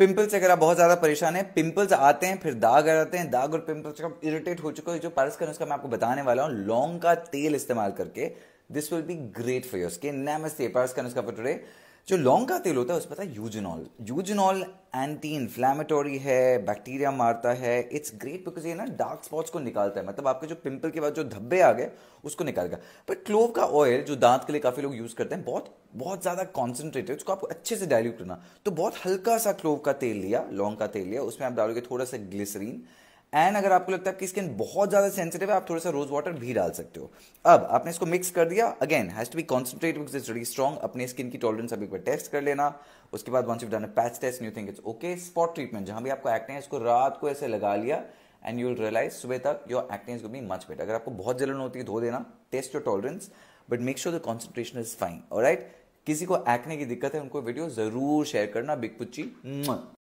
pimples अगर आप बहुत ज्यादा परेशान है पिंपल्स आते हैं फिर दाग आ जाते हैं दाग और पिंपल्स का इरिटेट हो चुका है जो पारस्कन उसका मैं आपको बताने वाला हूँ लौंग का तेल इस्तेमाल करके this will be great for your skin नमस्ते पारस्कन उसका फॉर टुडे जो लौंग का तेल होता है उसमें पता है यूजनॉल यूजनॉल एंटी इन्फ्लामेटोरी है बैक्टीरिया मारता है इट्स ग्रेट बिकॉज ये ना डार्क स्पॉट्स को निकालता है मतलब आपके जो पिंपल के बाद जो धब्बे आ गए उसको निकालेगा बट क्लोव का ऑयल जो दांत के लिए काफ़ी लोग यूज़ करते हैं बहुत बहुत ज़्यादा कॉन्सेंट्रेटेड उसको आपको अच्छे से डायल्यूट करना तो बहुत हल्का सा क्लोव का तेल लिया लौंग का तेल लिया उसमें आप डालोगे थोड़ा सा ग्लिसरीन एंड अगर आपको लगता है कि स्किन बहुत ज़्यादा सेंसिटिव है आप थोड़ा सा रोज वाटर भी डाल सकते हो अब आपने इसको मिक्स कर दिया again has to be concentrate because it's ready strong अपने स्किन की टॉलरेंस अभी टेस्ट कर लेना उसके बाद once you done patch test you think it's okay spot treatment जहां भी आपको एक्ने है इसको रात को ऐसे लगा लिया एंड यू विल रियलाइज सुबह तक your acne is be much better अगर आपको बहुत जलन होती है धो देना test your tolerance but make sure the concentration is fine और राइट किसी को एक्ने की दिक्कत है उनको वीडियो जरूर शेयर करना बिग पुच्ची